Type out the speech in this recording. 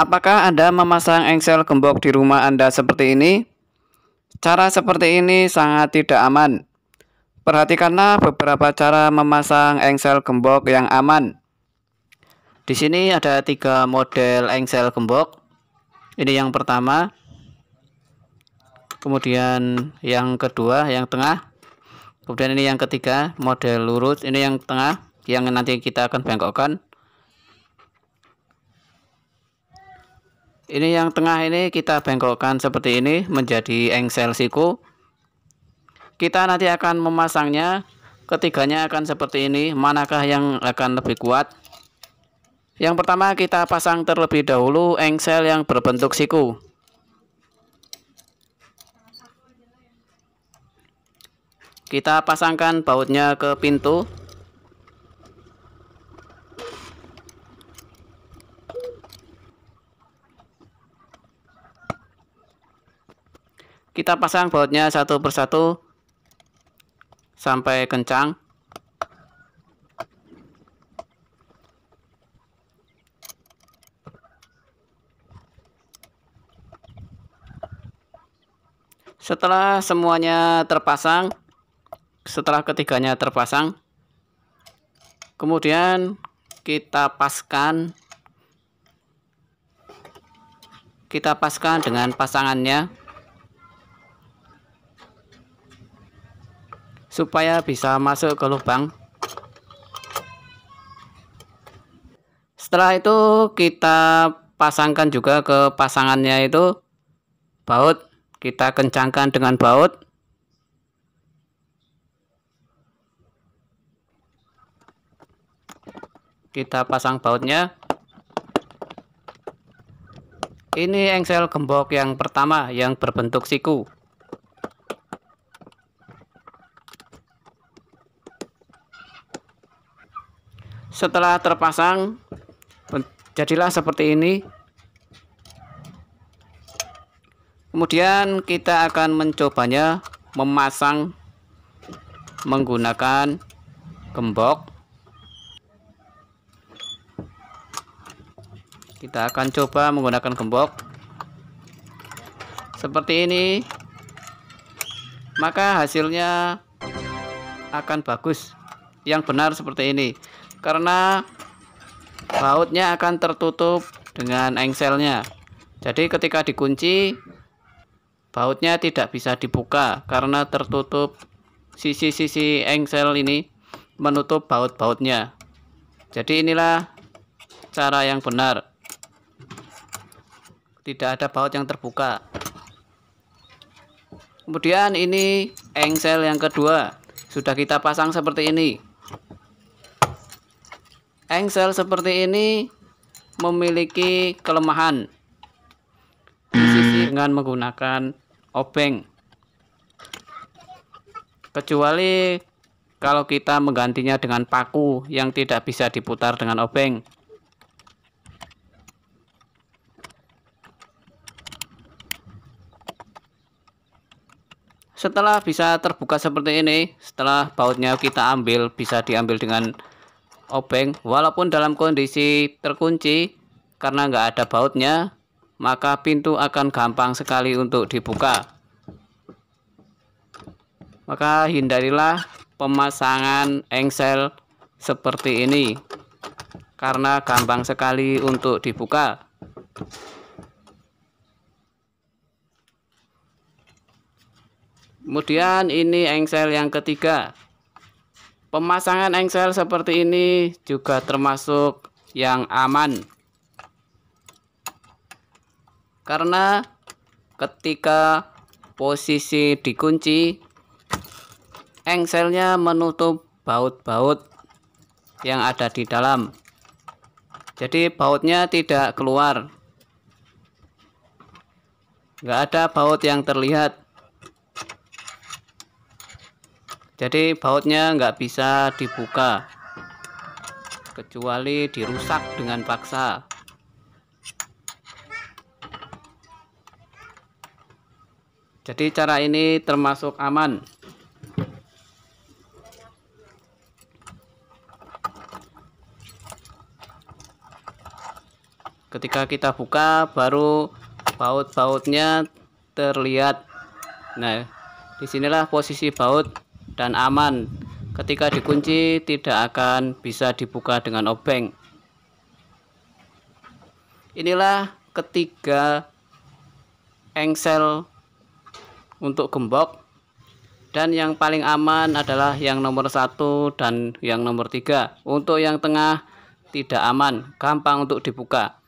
Apakah Anda memasang engsel gembok di rumah Anda seperti ini? Cara seperti ini sangat tidak aman. Perhatikanlah beberapa cara memasang engsel gembok yang aman. Di sini ada tiga model engsel gembok. Ini yang pertama, kemudian yang kedua, yang tengah, kemudian ini yang ketiga, model lurus. Ini yang tengah, yang nanti kita akan bengkokkan. ini yang tengah ini kita bengkokkan seperti ini menjadi engsel siku kita nanti akan memasangnya ketiganya akan seperti ini manakah yang akan lebih kuat yang pertama kita pasang terlebih dahulu engsel yang berbentuk siku kita pasangkan bautnya ke pintu kita pasang bautnya satu persatu sampai kencang setelah semuanya terpasang setelah ketiganya terpasang kemudian kita paskan kita paskan dengan pasangannya supaya bisa masuk ke lubang setelah itu kita pasangkan juga ke pasangannya itu baut kita kencangkan dengan baut kita pasang bautnya ini engsel gembok yang pertama yang berbentuk siku Setelah terpasang, jadilah seperti ini. Kemudian kita akan mencobanya memasang menggunakan gembok. Kita akan coba menggunakan gembok. Seperti ini. Maka hasilnya akan bagus. Yang benar seperti ini karena bautnya akan tertutup dengan engselnya jadi ketika dikunci bautnya tidak bisa dibuka karena tertutup sisi-sisi engsel ini menutup baut-bautnya jadi inilah cara yang benar tidak ada baut yang terbuka kemudian ini engsel yang kedua sudah kita pasang seperti ini engsel seperti ini memiliki kelemahan di hmm. sisi dengan menggunakan obeng kecuali kalau kita menggantinya dengan paku yang tidak bisa diputar dengan obeng setelah bisa terbuka seperti ini setelah bautnya kita ambil bisa diambil dengan obeng walaupun dalam kondisi terkunci karena nggak ada bautnya maka pintu akan gampang sekali untuk dibuka maka hindarilah pemasangan engsel seperti ini karena gampang sekali untuk dibuka kemudian ini engsel yang ketiga Pemasangan engsel seperti ini juga termasuk yang aman. Karena ketika posisi dikunci, engselnya menutup baut-baut yang ada di dalam. Jadi bautnya tidak keluar. Nggak ada baut yang terlihat. jadi bautnya nggak bisa dibuka kecuali dirusak dengan paksa jadi cara ini termasuk aman ketika kita buka baru baut-bautnya terlihat nah disinilah posisi baut dan aman. Ketika dikunci tidak akan bisa dibuka dengan obeng. Inilah ketiga engsel untuk gembok dan yang paling aman adalah yang nomor satu dan yang nomor tiga untuk yang tengah tidak aman gampang untuk dibuka